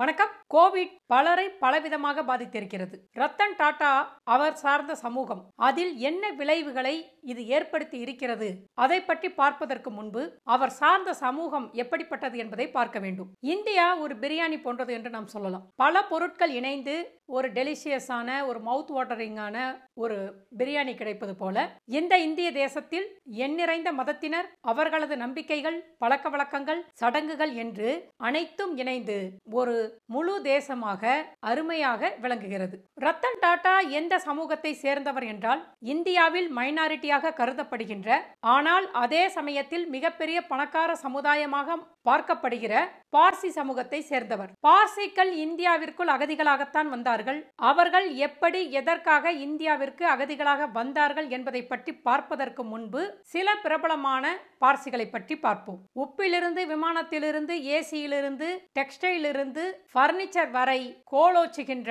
வணக்கம் கோவிட் பலரை பலவிதமாக பாதித்திருக்கிறது ரத்தன் டாடா அவர் சார்ந்த சமூகம் அதில் என்ன விளைவுகளை இது ஏற்படுத்தி இருக்கிறது அதை பற்றி பார்ப்பதற்கு முன்பு அவர் சார்ந்த சமூகம் எப்படிப்பட்டது என்பதை பார்க்க வேண்டும் இந்தியா ஒரு பிரியாணி போன்றது என்று நாம் சொல்லலாம் பல பொருட்கள் இணைந்து ஒரு டெலிஷியஸான ஒரு மவுத் வாட்டரிங்கான ஒரு பிரியாணி கிடைப்பது போல இந்த இந்திய தேசத்தில் எண்ணிறைந்த மதத்தினர் அவர்களது நம்பிக்கைகள் பழக்க வழக்கங்கள் சடங்குகள் என்று அனைத்தும் இணைந்து ஒரு முழு தேசமாக அருமையாக விளங்குகிறது ரத்தன் டாடா எந்த சமூகத்தை சேர்ந்தவர் என்றால் இந்தியாவில் மைனாரிட்டியாக கருதப்படுகின்ற ஆனால் அதே சமயத்தில் மிகப்பெரிய பணக்கார சமுதாயமாக பார்க்கப்படுகிற பார்சி சமூகத்தை சேர்ந்தவர் பார்சிக்கள் இந்தியாவிற்குள் அகதிகளாகத்தான் வந்தார் வந்தார்கள் அவர்கள் எப்படி எதற்காக இந்தியாவிற்கு அகதிகளாக வந்தார்கள் என்பதை பற்றி பார்ப்பதற்கு முன்பு சில பிரபலமான பார்சிகளை பற்றி பார்ப்போம் உப்பிலிருந்து விமானத்திலிருந்து ஏசியிலிருந்து டெக்ஸ்டைலிருந்து பர்னிச்சர் வரை கோலோச்சுகின்ற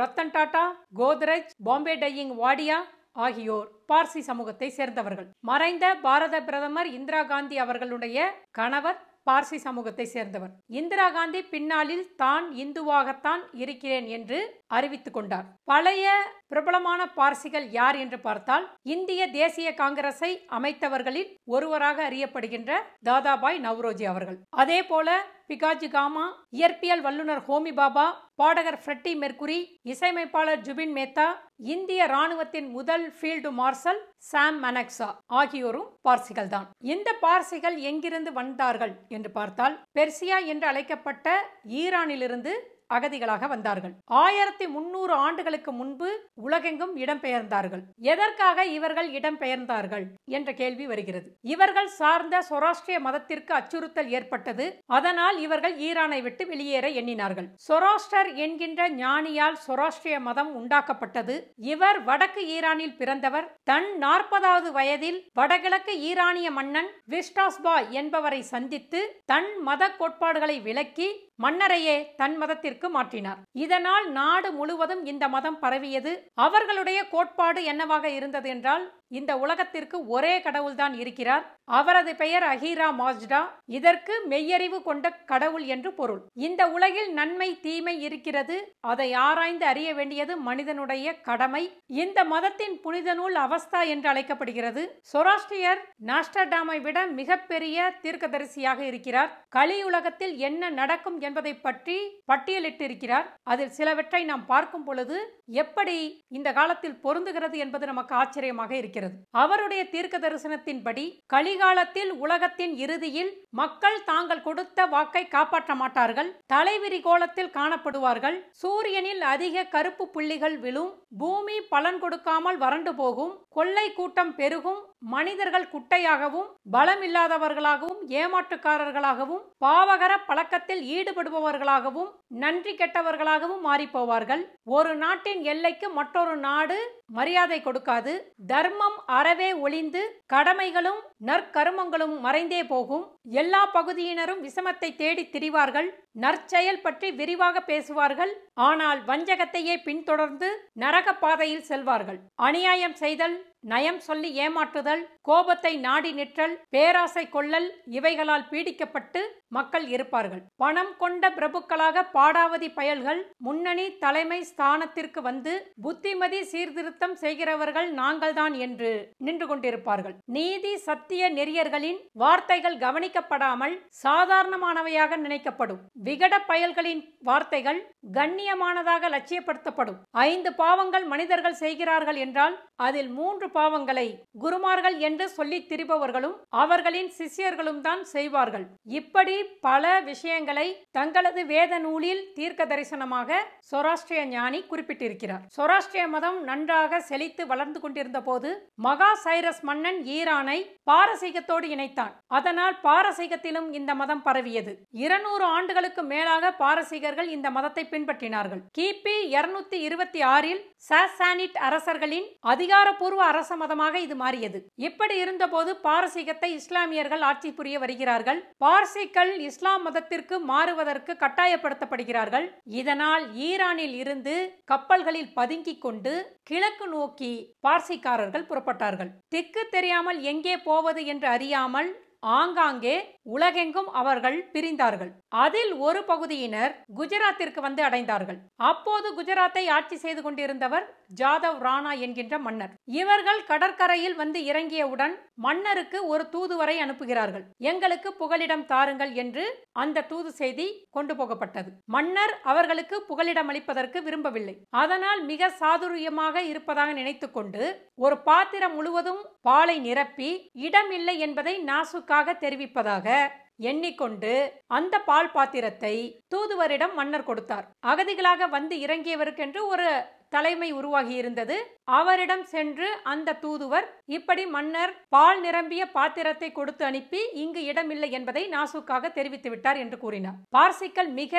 ரத்தன் டாடா கோத்ரேஜ் பாம்பே டையிங் வாடியா ஆகியோர் பார்சி சமூகத்தை சேர்ந்தவர்கள் மறைந்த பாரத பிரதமர் இந்திரா காந்தி அவர்களுடைய கணவர் பார்சி சமூகத்தை சேர்ந்தவர் இந்திரா காந்தி பின்னாளில் தான் இந்துவாகத்தான் இருக்கிறேன் என்று அறிவித்துக் கொண்டார் பழைய பிரபலமான பார்சிகள் யார் என்று பார்த்தால் இந்திய தேசிய காங்கிரஸை அமைத்தவர்களில் ஒருவராக அறியப்படுகின்ற தாதாபாய் நவ்ரோஜி அவர்கள் அதே போல பிகாஜி காமா இயற்பியல் வல்லுநர் ஹோமி பாபா பாடகர் ஃப்ரெட்டி மெர்குரி இசையமைப்பாளர் ஜுபின் மேத்தா இந்திய ராணுவத்தின் முதல் ஃபீல்டு மார்ஷல் சாம் மனக்சா ஆகியோரும் பார்சிகள் தான் இந்த பார்சிகள் எங்கிருந்து வந்தார்கள் என்று பார்த்தால் பெர்சியா என்று அழைக்கப்பட்ட ஈரானிலிருந்து அகதிகளாக வந்தார்கள் ஆயிரத்தி முன்னூறு ஆண்டுகளுக்கு முன்பு உலகெங்கும் இடம்பெயர்ந்தார்கள் எதற்காக இவர்கள் இடம்பெயர்ந்தார்கள் என்ற கேள்வி வருகிறது இவர்கள் சார்ந்த சொராஷ்டிரிய மதத்திற்கு அச்சுறுத்தல் ஏற்பட்டது அதனால் இவர்கள் ஈரானை விட்டு வெளியேற எண்ணினார்கள் சொராஸ்டர் என்கின்ற ஞானியால் சொராஷ்டிரிய மதம் உண்டாக்கப்பட்டது இவர் வடக்கு ஈரானில் பிறந்தவர் தன் நாற்பதாவது வயதில் வடகிழக்கு ஈரானிய மன்னன் விஸ்டாஸ்பா என்பவரை சந்தித்து தன் மத கோட்பாடுகளை விளக்கி மன்னரையே தன் மதத்திற்கு மாற்றினார் இதனால் நாடு முழுவதும் இந்த மதம் பரவியது அவர்களுடைய கோட்பாடு என்னவாக இருந்தது என்றால் இந்த உலகத்திற்கு ஒரே கடவுள்தான் இருக்கிறார் அவரது பெயர் அஹீரா மாஸ்டா இதற்கு மெய்யறிவு கொண்ட கடவுள் என்று பொருள் இந்த உலகில் நன்மை தீமை இருக்கிறது அதை ஆராய்ந்து அறிய வேண்டியது மனிதனுடைய கடமை இந்த மதத்தின் புனித நூல் அவஸ்தா என்று அழைக்கப்படுகிறது சொராஸ்டியர் நாஸ்டர்டாமை விட மிகப்பெரிய தீர்க்கதரிசியாக இருக்கிறார் கலியுலகத்தில் என்ன நடக்கும் என்பதை பற்றி பட்டியலிட்டிருக்கிறார் அதில் சிலவற்றை நாம் பார்க்கும் பொழுது எப்படி இந்த காலத்தில் பொருந்துகிறது என்பது நமக்கு ஆச்சரியமாக இருக்கிறது இருக்கிறது அவருடைய தீர்க்க தரிசனத்தின்படி கலிகாலத்தில் உலகத்தின் இறுதியில் மக்கள் தாங்கள் கொடுத்த வாக்கை காப்பாற்ற மாட்டார்கள் தலைவிரி கோலத்தில் காணப்படுவார்கள் சூரியனில் அதிக கருப்பு புள்ளிகள் விழும் பூமி பலன் கொடுக்காமல் வறண்டு போகும் கொள்ளை கூட்டம் பெருகும் மனிதர்கள் குட்டையாகவும் பலமில்லாதவர்களாகவும் ஏமாற்றுக்காரர்களாகவும் பாவகர பழக்கத்தில் ஈடுபடுபவர்களாகவும் நன்றி கெட்டவர்களாகவும் மாறிப்போவார்கள் ஒரு நாட்டின் எல்லைக்கு மற்றொரு நாடு மரியாதை கொடுக்காது தர்மம் அறவே ஒளிந்து கடமைகளும் நற்கருமங்களும் மறைந்தே போகும் எல்லா பகுதியினரும் விஷமத்தை தேடி திரிவார்கள் நற்செயல் பற்றி விரிவாக பேசுவார்கள் ஆனால் வஞ்சகத்தையே பின்தொடர்ந்து நரக பாதையில் செல்வார்கள் அநியாயம் செய்தல் நயம் சொல்லி ஏமாற்றுதல் கோபத்தை நாடி நிற்றல் பேராசை கொள்ளல் இவைகளால் பீடிக்கப்பட்டு மக்கள் இருப்பார்கள் பணம் கொண்ட பிரபுக்களாக பாடாவதி பயல்கள் முன்னணி தலைமை ஸ்தானத்திற்கு வந்து புத்திமதி சீர்திருத்தம் செய்கிறவர்கள் நாங்கள்தான் என்று நின்று கொண்டிருப்பார்கள் நீதி சத்திய நெறியர்களின் வார்த்தைகள் கவனி கவனிக்கப்படாமல் சாதாரணமானவையாக நினைக்கப்படும் விகட பயல்களின் வார்த்தைகள் கண்ணியமானதாக லட்சியப்படுத்தப்படும் ஐந்து பாவங்கள் மனிதர்கள் செய்கிறார்கள் என்றால் அதில் மூன்று பாவங்களை குருமார்கள் என்று சொல்லி திரிபவர்களும் அவர்களின் சிஷ்யர்களும் தான் செய்வார்கள் இப்படி பல விஷயங்களை தங்களது வேத நூலில் தீர்க்க தரிசனமாக சொராஷ்டிரிய ஞானி குறிப்பிட்டிருக்கிறார் சொராஷ்டிரிய மதம் நன்றாக செழித்து வளர்ந்து கொண்டிருந்த போது மகா சைரஸ் மன்னன் ஈரானை பாரசீகத்தோடு இணைத்தான் அதனால் பாரசீகத்திலும் இந்த மதம் பரவியது இருநூறு ஆண்டுகளுக்கு மேலாக பாரசீகர்கள் இந்த மதத்தை பின்பற்றினார்கள் கிபி இருநூத்தி இருபத்தி ஆறில் சாசானிட் அரசர்களின் அதிகாரப்பூர்வ அரச மதமாக இது மாறியது இப்படி இருந்தபோது பாரசீகத்தை இஸ்லாமியர்கள் ஆட்சி புரிய வருகிறார்கள் பார்சிகள் இஸ்லாம் மதத்திற்கு மாறுவதற்கு கட்டாயப்படுத்தப்படுகிறார்கள் இதனால் ஈரானில் இருந்து கப்பல்களில் பதுங்கிக் கொண்டு கிழக்கு நோக்கி பார்சிக்காரர்கள் புறப்பட்டார்கள் திக்கு தெரியாமல் எங்கே போவது என்று அறியாமல் ஆங்காங்கே உலகெங்கும் அவர்கள் பிரிந்தார்கள் அதில் ஒரு பகுதியினர் குஜராத்திற்கு வந்து அடைந்தார்கள் அப்போது குஜராத்தை ஆட்சி செய்து கொண்டிருந்தவர் ஜாதவ் ராணா என்கின்ற மன்னர் இவர்கள் கடற்கரையில் வந்து இறங்கியவுடன் மன்னருக்கு ஒரு தூதுவரை அனுப்புகிறார்கள் எங்களுக்கு புகலிடம் தாருங்கள் என்று அந்த தூது செய்தி கொண்டு போகப்பட்டது மன்னர் அவர்களுக்கு புகலிடம் அளிப்பதற்கு விரும்பவில்லை அதனால் மிக சாதுரியமாக இருப்பதாக நினைத்துக்கொண்டு ஒரு பாத்திரம் முழுவதும் பாலை நிரப்பி இடமில்லை என்பதை நாசுக்காக தெரிவிப்பதாக எண்ணிக்கொண்டு அந்த பால் பாத்திரத்தை தூதுவரிடம் மன்னர் கொடுத்தார் அகதிகளாக வந்து இறங்கியவருக்கென்று ஒரு தலைமை உருவாகி இருந்தது அவரிடம் சென்று அந்த தூதுவர் இப்படி மன்னர் பால் நிரம்பிய பாத்திரத்தை கொடுத்து அனுப்பி இங்கு இடமில்லை என்பதை நாசுக்காக தெரிவித்து விட்டார் என்று கூறினார் பார்சிக்கள் மிக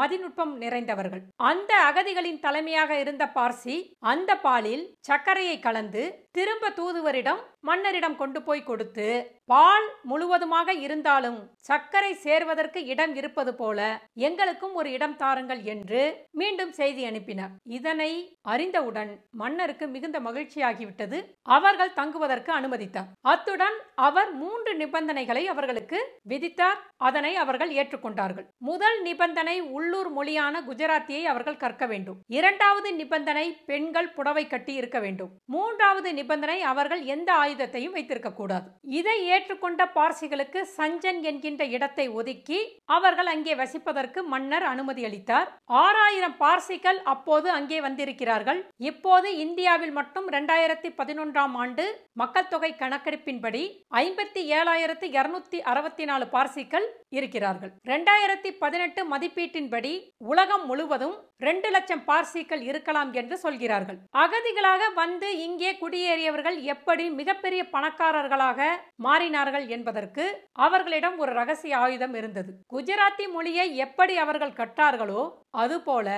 மதிநுட்பம் நிறைந்தவர்கள் அந்த அகதிகளின் தலைமையாக இருந்த பார்சி அந்த பாலில் சர்க்கரையை கலந்து திரும்ப தூதுவரிடம் மன்னரிடம் கொண்டு போய் கொடுத்து பால் முழுவதுமாக இருந்தாலும் சர்க்கரை சேர்வதற்கு இடம் இருப்பது போல எங்களுக்கும் ஒரு இடம் தாருங்கள் என்று மீண்டும் செய்தி அனுப்பினர் இதனை அறிந்தவுடன் மன்னருக்கு மிகுந்த மகிழ்ச்சியாகிவிட்டது அவர்கள் தங்குவதற்கு அனுமதித்தார் அத்துடன் அவர் மூன்று நிபந்தனைகளை அவர்களுக்கு விதித்தார் அதனை அவர்கள் ஏற்றுக்கொண்டார்கள் முதல் நிபந்தனை உள்ளூர் மொழியான குஜராத்தியை அவர்கள் கற்க வேண்டும் இரண்டாவது நிபந்தனை பெண்கள் புடவை கட்டி இருக்க வேண்டும் மூன்றாவது நிபந்தனை அவர்கள் எந்த ஆயுத ஆயுதத்தையும் வைத்திருக்க கூடாது இதை ஏற்றுக்கொண்ட பார்சிகளுக்கு சஞ்சன் என்கின்ற இடத்தை ஒதுக்கி அவர்கள் அங்கே வசிப்பதற்கு மன்னர் அனுமதி அளித்தார் ஆறாயிரம் பார்சிகள் அப்போது அங்கே வந்திருக்கிறார்கள் இப்போது இந்தியாவில் மட்டும் இரண்டாயிரத்தி பதினொன்றாம் ஆண்டு மக்கள் தொகை கணக்கெடுப்பின்படி ஐம்பத்தி ஏழாயிரத்தி இருநூத்தி அறுபத்தி நாலு பார்சிகள் இருக்கிறார்கள் இரண்டாயிரத்தி பதினெட்டு மதிப்பீட்டின்படி உலகம் முழுவதும் ரெண்டு லட்சம் பார்சிகள் இருக்கலாம் என்று சொல்கிறார்கள் அகதிகளாக வந்து இங்கே குடியேறியவர்கள் எப்படி மிகப்பெரிய மிகப்பெரிய பணக்காரர்களாக மாறினார்கள் என்பதற்கு அவர்களிடம் ஒரு ரகசிய ஆயுதம் இருந்தது குஜராத்தி மொழியை எப்படி அவர்கள் கற்றார்களோ அதுபோல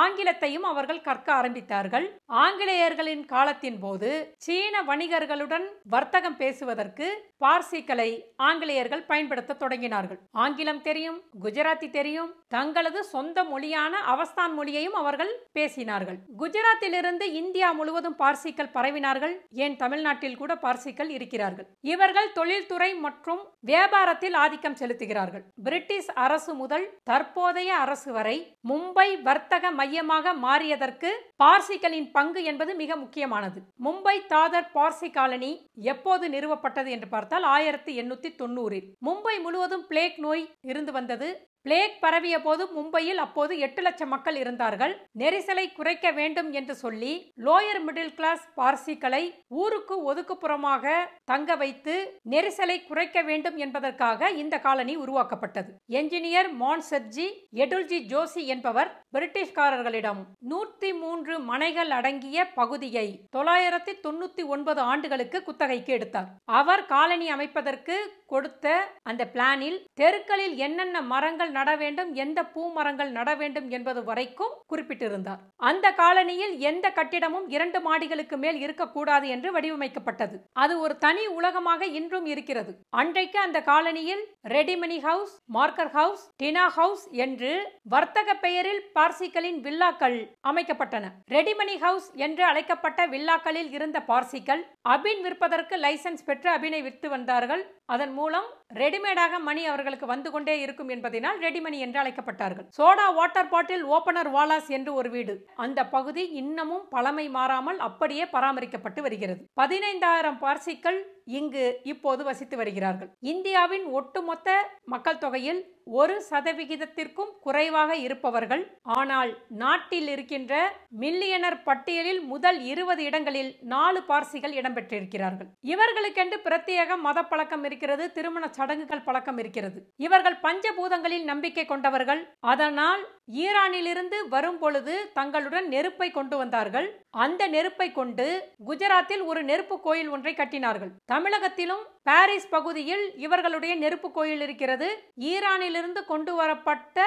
ஆங்கிலத்தையும் அவர்கள் கற்க ஆரம்பித்தார்கள் ஆங்கிலேயர்களின் காலத்தின் போது சீன வணிகர்களுடன் வர்த்தகம் பேசுவதற்கு பார்சிகளை ஆங்கிலேயர்கள் பயன்படுத்த தொடங்கினார்கள் ஆங்கிலம் தெரியும் குஜராத்தி தெரியும் தங்களது சொந்த மொழியான அவஸ்தான் மொழியையும் அவர்கள் பேசினார்கள் குஜராத்திலிருந்து இந்தியா முழுவதும் பார்சிக்கள் பரவினார்கள் ஏன் தமிழ்நாட்டில் கூட பார்சிக்கள் இருக்கிறார்கள் இவர்கள் தொழில்துறை மற்றும் வியாபாரத்தில் ஆதிக்கம் செலுத்துகிறார்கள் பிரிட்டிஷ் அரசு முதல் தற்போதைய அரசு வரை மும்பை வர்த்தக மையமாக மாறியதற்கு பார்சிகளின் பங்கு என்பது மிக முக்கியமானது மும்பை தாதர் பார்சி காலனி எப்போது நிறுவப்பட்டது என்று பார்த்தால் ஆயிரத்தி எண்ணூத்தி தொண்ணூறில் மும்பை முழுவதும் பிளேக் நோய் இருந்து வந்தது பிளேக் பரவிய போது மும்பையில் அப்போது எட்டு லட்சம் மக்கள் இருந்தார்கள் நெரிசலை குறைக்க வேண்டும் என்று சொல்லி லோயர் மிடில் கிளாஸ் பார்சிகளை ஊருக்கு ஒதுக்குப்புறமாக தங்க வைத்து நெரிசலை குறைக்க வேண்டும் என்பதற்காக இந்த காலனி உருவாக்கப்பட்டது என்ஜினியர் மான்செட்ஜி எடுல்ஜி ஜோசி என்பவர் பிரிட்டிஷ்காரர்களிடம் நூற்றி மூன்று மனைகள் அடங்கிய பகுதியை தொள்ளாயிரத்தி தொண்ணூத்தி ஒன்பது ஆண்டுகளுக்கு குத்தகைக்கு எடுத்தார் அவர் காலனி அமைப்பதற்கு கொடுத்த அந்த பிளானில் தெருக்களில் என்னென்ன மரங்கள் நட வேண்டும் எந்த பூ மரங்கள் நட வேண்டும் என்பது வரைக்கும் குறிப்பிட்டிருந்தார் அந்த காலனியில் எந்த கட்டிடமும் இரண்டு மாடிகளுக்கு மேல் இருக்கக்கூடாது என்று வடிவமைக்கப்பட்டது அது ஒரு தனி உலகமாக இன்றும் இருக்கிறது அன்றைக்கு அந்த காலனியில் Readymoney house Marker house Dina house என்று வர்த்தக பெயரில் பார்சிகளின் வில்லாக்கள் அமைக்கப்பட்டன ரெடிமணி ஹவுஸ் என்று அழைக்கப்பட்ட வில்லாக்களில் இருந்த பார்சிகள் அபின் விற்பதற்கு லைசன்ஸ் பெற்று அபினை விற்று வந்தார்கள் அதன் மூலம் ரெடிமேடாக மணி அவர்களுக்கு வந்து கொண்டே இருக்கும் என்பதனால் ரெடிமணி என்று அழைக்கப்பட்டார்கள் சோடா வாட்டர் பாட்டில் ஓபனர் வாலாஸ் என்று ஒரு வீடு அந்த பகுதி இன்னமும் பழமை மாறாமல் அப்படியே பராமரிக்கப்பட்டு வருகிறது பதினைந்தாயிரம் பார்சிக்கள் இங்கு இப்போது வசித்து வருகிறார்கள் இந்தியாவின் ஒட்டுமொத்த மக்கள் தொகையில் ஒரு சதவிகிதத்திற்கும் குறைவாக இருப்பவர்கள் ஆனால் நாட்டில் இருக்கின்ற மில்லியனர் பட்டியலில் முதல் இருபது இடங்களில் நாலு பார்சிகள் இடம்பெற்றிருக்கிறார்கள் இவர்களுக்கென்று பிரத்யேக மத பழக்கம் இருக்கிறது திருமண சடங்குகள் பழக்கம் இருக்கிறது இவர்கள் பஞ்சபூதங்களில் நம்பிக்கை கொண்டவர்கள் அதனால் ஈரானிலிருந்து வரும் பொழுது தங்களுடன் நெருப்பை கொண்டு வந்தார்கள் அந்த நெருப்பை கொண்டு குஜராத்தில் ஒரு நெருப்பு கோயில் ஒன்றை கட்டினார்கள் தமிழகத்திலும் பாரிஸ் பகுதியில் இவர்களுடைய நெருப்பு கோயில் இருக்கிறது ஈரானிலிருந்து கொண்டு வரப்பட்ட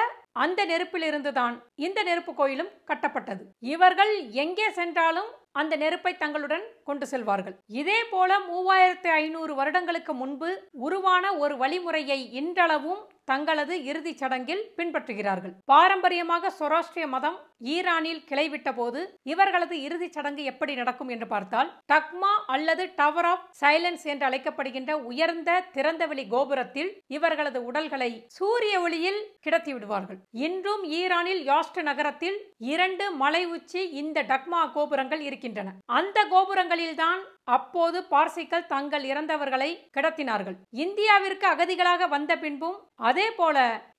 அந்த நெருப்பிலிருந்துதான் இந்த நெருப்பு கோயிலும் கட்டப்பட்டது இவர்கள் எங்கே சென்றாலும் அந்த நெருப்பை தங்களுடன் கொண்டு செல்வார்கள் இதே போல மூவாயிரத்து ஐநூறு வருடங்களுக்கு முன்பு உருவான ஒரு வழிமுறையை இன்றளவும் தங்களது இறுதிச் சடங்கில் பின்பற்றுகிறார்கள் பாரம்பரியமாக சொராஷ்டிரிய மதம் ஈரானில் கிளைவிட்ட போது இவர்களது இறுதிச் சடங்கு எப்படி நடக்கும் என்று பார்த்தால் டக்மா அல்லது டவர் ஆஃப் சைலன்ஸ் என்று அழைக்கப்படுகின்ற உயர்ந்த திறந்தவெளி கோபுரத்தில் இவர்களது உடல்களை சூரிய ஒளியில் கிடத்தி விடுவார்கள் இன்றும் ஈரானில் யாஸ்ட் நகரத்தில் இரண்டு மலை உச்சி இந்த டக்மா கோபுரங்கள் இருக்கின்றன அந்த கோபுரங்களில்தான் அப்போது பார்சிகள் தங்கள் இறந்தவர்களை கிடத்தினார்கள் இந்தியாவிற்கு அகதிகளாக வந்த பின்பும் அதே போல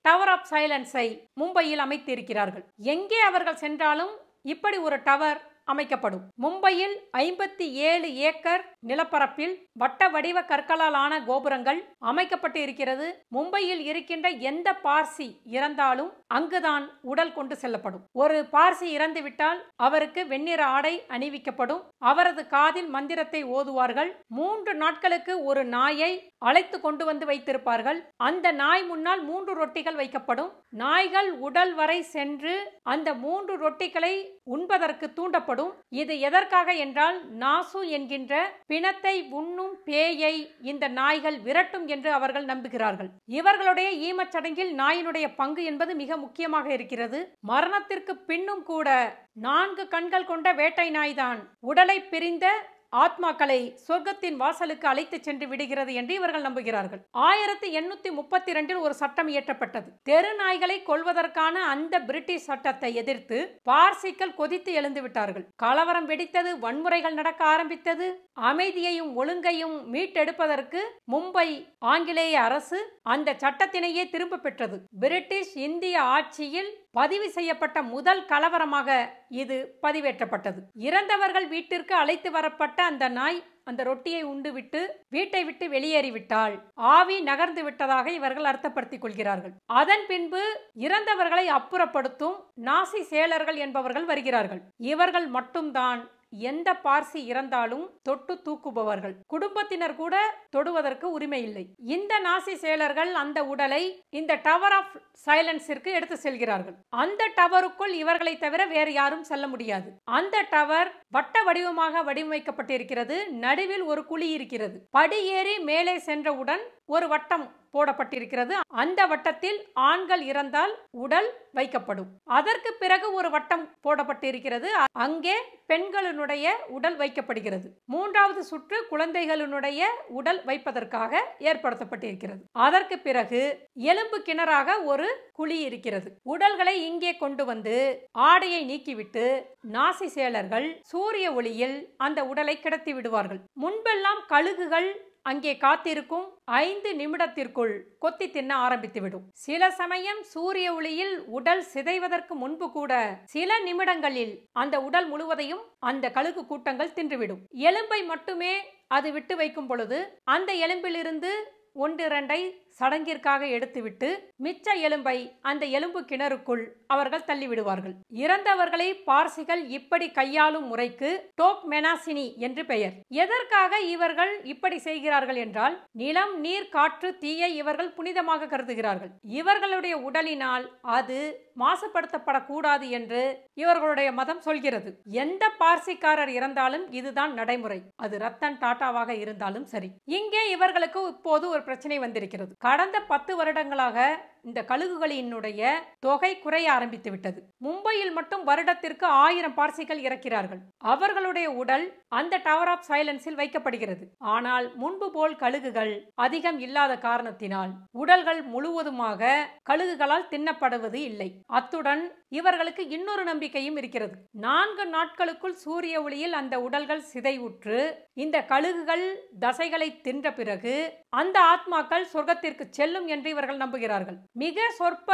டவர் ஆஃப் சைலன்ஸை மும்பையில் அமைத்திருக்கிறார்கள் எங்கே அவர்கள் சென்றாலும் இப்படி ஒரு டவர் அமைக்கப்படும் மும்பையில் ஐம்பத்தி ஏழு ஏக்கர் நிலப்பரப்பில் வட்ட வடிவ கற்களால் ஆன கோபுரங்கள் அமைக்கப்பட்டு இருக்கிறது மும்பையில் இருக்கின்ற எந்த பார்சி இறந்தாலும் அங்குதான் உடல் கொண்டு செல்லப்படும் ஒரு பார்சி இறந்துவிட்டால் அவருக்கு வெண்ணிற ஆடை அணிவிக்கப்படும் அவரது காதில் மந்திரத்தை ஓதுவார்கள் மூன்று நாட்களுக்கு ஒரு நாயை அழைத்து கொண்டு வந்து வைத்திருப்பார்கள் அந்த நாய் முன்னால் மூன்று ரொட்டிகள் வைக்கப்படும் நாய்கள் உடல் வரை சென்று அந்த மூன்று ரொட்டிகளை உண்பதற்கு தூண்டப்படும் ஏற்படும் இது எதற்காக என்றால் நாசு என்கின்ற பிணத்தை உண்ணும் பேயை இந்த நாய்கள் விரட்டும் என்று அவர்கள் நம்புகிறார்கள் இவர்களுடைய ஈமச்சடங்கில் நாயினுடைய பங்கு என்பது மிக முக்கியமாக இருக்கிறது மரணத்திற்கு பின்னும் கூட நான்கு கண்கள் கொண்ட வேட்டை நாய்தான் உடலை பிரிந்த ஆத்மாக்களை சொர்க்கத்தின் வாசலுக்கு அழைத்து சென்று விடுகிறது என்று இவர்கள் நம்புகிறார்கள் ஆயிரத்தி எண்ணூத்தி முப்பத்தி ரெண்டில் ஒரு சட்டம் இயற்றப்பட்டது தெரு நாய்களை கொள்வதற்கான அந்த பிரிட்டிஷ் சட்டத்தை எதிர்த்து பார்சிக்கள் கொதித்து எழுந்து விட்டார்கள் கலவரம் வெடித்தது வன்முறைகள் நடக்க ஆரம்பித்தது அமைதியையும் ஒழுங்கையும் மீட்டெடுப்பதற்கு மும்பை ஆங்கிலேய அரசு அந்த சட்டத்தினையே திரும்ப பெற்றது பிரிட்டிஷ் இந்திய ஆட்சியில் பதிவு செய்யப்பட்ட முதல் கலவரமாக இது பதிவேற்றப்பட்டது இறந்தவர்கள் வீட்டிற்கு அழைத்து வரப்பட்ட அந்த நாய் அந்த ரொட்டியை உண்டுவிட்டு வீட்டை விட்டு வெளியேறிவிட்டால் ஆவி நகர்ந்து விட்டதாக இவர்கள் அர்த்தப்படுத்திக் கொள்கிறார்கள் அதன் பின்பு இறந்தவர்களை அப்புறப்படுத்தும் நாசி சேலர்கள் என்பவர்கள் வருகிறார்கள் இவர்கள் மட்டும்தான் எந்த பார்சி இறந்தாலும் தொட்டு தூக்குபவர்கள் குடும்பத்தினர் கூட தொடுவதற்கு உரிமை இல்லை இந்த நாசி செயலர்கள் அந்த உடலை இந்த டவர் ஆஃப் சைலன்ஸிற்கு எடுத்து செல்கிறார்கள் அந்த டவருக்குள் இவர்களை தவிர வேறு யாரும் செல்ல முடியாது அந்த டவர் வட்ட வடிவமாக வடிவமைக்கப்பட்டிருக்கிறது நடுவில் ஒரு குழி இருக்கிறது படியேறி மேலே சென்றவுடன் ஒரு வட்டம் போடப்பட்டிருக்கிறது அந்த வட்டத்தில் ஆண்கள் இறந்தால் உடல் வைக்கப்படும் அதற்கு பிறகு ஒரு வட்டம் போடப்பட்டிருக்கிறது அங்கே பெண்களினுடைய உடல் வைக்கப்படுகிறது மூன்றாவது சுற்று குழந்தைகளினுடைய உடல் வைப்பதற்காக ஏற்படுத்தப்பட்டிருக்கிறது அதற்கு பிறகு எலும்பு கிணறாக ஒரு குழி இருக்கிறது உடல்களை இங்கே கொண்டு வந்து ஆடையை நீக்கிவிட்டு நாசி சேலர்கள் சூரிய ஒளியில் அந்த உடலை கிடத்தி விடுவார்கள் முன்பெல்லாம் கழுகுகள் அங்கே காத்திருக்கும் ஐந்து நிமிடத்திற்குள் கொத்தி தின்ன ஆரம்பித்துவிடும் சில சமயம் சூரிய ஒளியில் உடல் சிதைவதற்கு முன்பு கூட சில நிமிடங்களில் அந்த உடல் முழுவதையும் அந்த கழுகு கூட்டங்கள் தின்றுவிடும் எலும்பை மட்டுமே அது விட்டு வைக்கும் பொழுது அந்த எலும்பிலிருந்து ஒன்று இரண்டை சடங்கிற்காக எடுத்துவிட்டு மிச்ச எலும்பை அந்த எலும்பு கிணறுக்குள் அவர்கள் தள்ளிவிடுவார்கள் இறந்தவர்களை பார்சிகள் இப்படி கையாளும் முறைக்கு டோப் மெனாசினி என்று பெயர் எதற்காக இவர்கள் இப்படி செய்கிறார்கள் என்றால் நிலம் நீர் காற்று தீயை இவர்கள் புனிதமாக கருதுகிறார்கள் இவர்களுடைய உடலினால் அது மாசுபடுத்தப்படக்கூடாது என்று இவர்களுடைய மதம் சொல்கிறது எந்த பார்சிக்காரர் இறந்தாலும் இதுதான் நடைமுறை அது ரத்தன் டாட்டாவாக இருந்தாலும் சரி இங்கே இவர்களுக்கு இப்போது ஒரு பிரச்சனை வந்திருக்கிறது கடந்த பத்து வருடங்களாக இந்த கழுகுகளினுடைய தொகை குறைய ஆரம்பித்து விட்டது மும்பையில் மட்டும் வருடத்திற்கு ஆயிரம் பார்சிகள் இறக்கிறார்கள் அவர்களுடைய உடல் அந்த டவர் ஆஃப் சைலன்ஸில் வைக்கப்படுகிறது ஆனால் முன்பு போல் கழுகுகள் அதிகம் இல்லாத காரணத்தினால் உடல்கள் முழுவதுமாக கழுகுகளால் தின்னப்படுவது இல்லை அத்துடன் இவர்களுக்கு இன்னொரு நம்பிக்கையும் இருக்கிறது நான்கு நாட்களுக்குள் சூரிய ஒளியில் அந்த உடல்கள் சிதைவுற்று இந்த கழுகுகள் தசைகளை தின்ற பிறகு அந்த ஆத்மாக்கள் சொர்க்கத்திற்கு செல்லும் என்று இவர்கள் நம்புகிறார்கள் மிக சொற்ப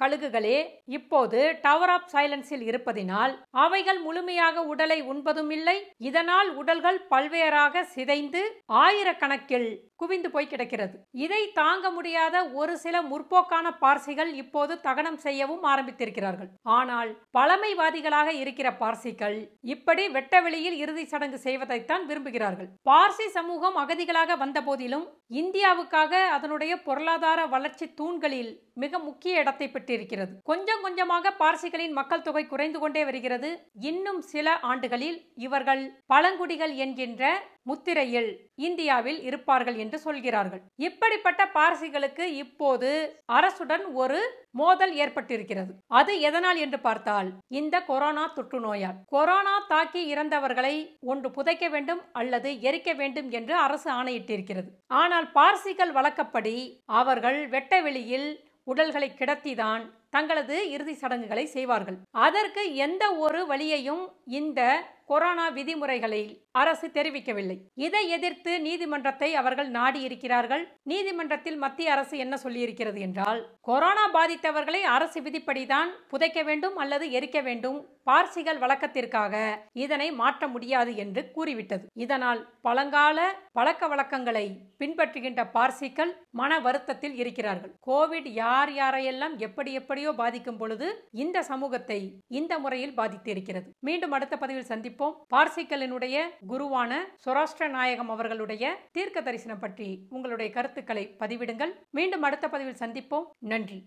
கழுகுகளே இப்போது டவர் ஆஃப் சைலன்ஸில் இருப்பதினால் அவைகள் முழுமையாக உடலை உண்பதும் இல்லை இதனால் உடல்கள் பல்வேறாக சிதைந்து ஆயிரக்கணக்கில் குவிந்து போய் கிடக்கிறது இதை தாங்க முடியாத ஒரு சில முற்போக்கான பார்சிகள் இப்போது தகனம் செய்யவும் ஆரம்பித்திருக்கிறார்கள் ஆனால் பழமைவாதிகளாக இருக்கிற பார்சிகள் இப்படி வெட்ட வெளியில் இறுதி சடங்கு செய்வதைத்தான் விரும்புகிறார்கள் பார்சி சமூகம் அகதிகளாக வந்த போதிலும் இந்தியாவுக்காக அதனுடைய பொருளாதார வளர்ச்சி தூண்களில் மிக முக்கிய இடத்தை பெற்றிருக்கிறது கொஞ்சம் கொஞ்சமாக பார்சிகளின் மக்கள் தொகை குறைந்து கொண்டே வருகிறது இன்னும் சில ஆண்டுகளில் இவர்கள் பழங்குடிகள் என்கின்ற முத்திரையில் இந்தியாவில் இருப்பார்கள் என்று சொல்கிறார்கள் இப்படிப்பட்ட பார்சிகளுக்கு இப்போது அரசுடன் ஒரு மோதல் ஏற்பட்டிருக்கிறது அது எதனால் என்று பார்த்தால் இந்த கொரோனா தொற்று நோயால் கொரோனா தாக்கி இறந்தவர்களை ஒன்று புதைக்க வேண்டும் அல்லது எரிக்க வேண்டும் என்று அரசு ஆணையிட்டிருக்கிறது ஆனால் பார்சிகள் வழக்கப்படி அவர்கள் வெட்ட வெளியில் உடல்களை கிடத்திதான் தங்களது இறுதி சடங்குகளை செய்வார்கள் அதற்கு எந்த ஒரு வழியையும் இந்த கொரோனா விதிமுறைகளை அரசு தெரிவிக்கவில்லை இதை எதிர்த்து நீதிமன்றத்தை அவர்கள் நாடி இருக்கிறார்கள் நீதிமன்றத்தில் மத்திய அரசு என்ன சொல்லியிருக்கிறது என்றால் கொரோனா பாதித்தவர்களை அரசு விதிப்படிதான் புதைக்க வேண்டும் அல்லது எரிக்க வேண்டும் பார்சிகள் வழக்கத்திற்காக இதனை மாற்ற முடியாது என்று கூறிவிட்டது இதனால் பழங்கால பழக்க வழக்கங்களை பின்பற்றுகின்ற பார்சிகள் மன வருத்தத்தில் இருக்கிறார்கள் கோவிட் யார் யாரையெல்லாம் எப்படி எப்படியோ பாதிக்கும் பொழுது இந்த சமூகத்தை இந்த முறையில் பாதித்து இருக்கிறது மீண்டும் அடுத்த பதிவில் சந்திப்போம் தியானிப்போம் பார்சிக்கலினுடைய குருவான சுராஷ்டிர நாயகம் அவர்களுடைய தீர்க்க தரிசனம் பற்றி உங்களுடைய கருத்துக்களை பதிவிடுங்கள் மீண்டும் அடுத்த பதிவில் சந்திப்போம் நன்றி